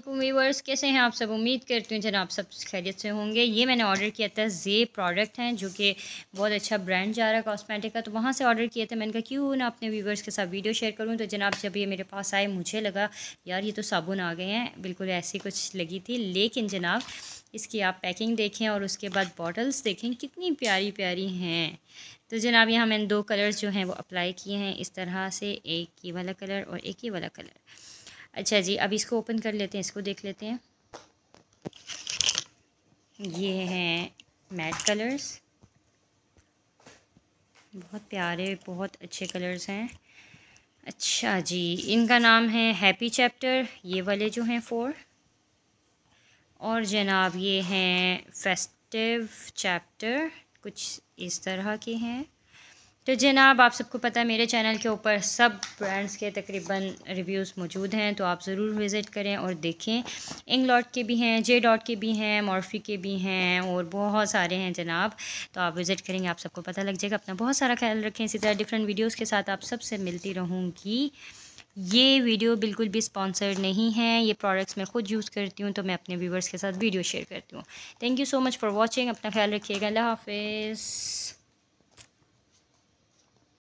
viewers कैसे हैं आप सब उम्मीद करती हूँ जनाब सब खैरियत से होंगे ये मैंने ऑर्डर किया था जे प्रोडक्ट हैं जो कि बहुत अच्छा ब्रांड जा रहा है कॉस्मेटिक का तो वहाँ से ऑर्डर किया था मैंने कहा क्यों ना अपने व्यूवर्स के साथ वीडियो शेयर करूँ तो जनाब जब ये मेरे पास आए मुझे लगा यार ये तो साबुन आ गए हैं बिल्कुल ऐसी कुछ लगी थी लेकिन जनाब इसकी आप पैकिंग देखें और उसके बाद बॉटल्स देखें कितनी प्यारी प्यारी हैं तो जनाब यहाँ मैंने दो कलर्स जो हैं वो अप्लाई किए हैं इस तरह से एक ये वाला कलर और एक ही वाला कलर अच्छा जी अब इसको ओपन कर लेते हैं इसको देख लेते हैं ये हैं मैट कलर्स बहुत प्यारे बहुत अच्छे कलर्स हैं अच्छा जी इनका नाम है हैप्पी चैप्टर ये वाले जो हैं फोर और जनाब ये हैं फेस्टिव चैप्टर कुछ इस तरह के हैं तो जनाब आप सबको पता है मेरे चैनल के ऊपर सब ब्रांड्स के तकरीबन रिव्यूज़ मौजूद हैं तो आप ज़रूर विज़िट करें और देखें इंग लॉट के भी हैं जे डॉट के भी हैं मॉर्फी के भी हैं और बहुत सारे हैं जनाब तो आप विज़िट करेंगे आप सबको पता लग जाएगा अपना बहुत सारा ख्याल रखें इसी तरह डिफरेंट वीडियोज़ के साथ आप सबसे मिलती रहूँगी ये वीडियो बिल्कुल भी स्पॉन्सर्ड नहीं है ये प्रोडक्ट्स मैं खुद यूज़ करती हूँ तो मैं अपने व्यूवर्स के साथ वीडियो शेयर करती हूँ thank you so much for watching अपना ख्याल रखिएगा अल्लाह हाफिज़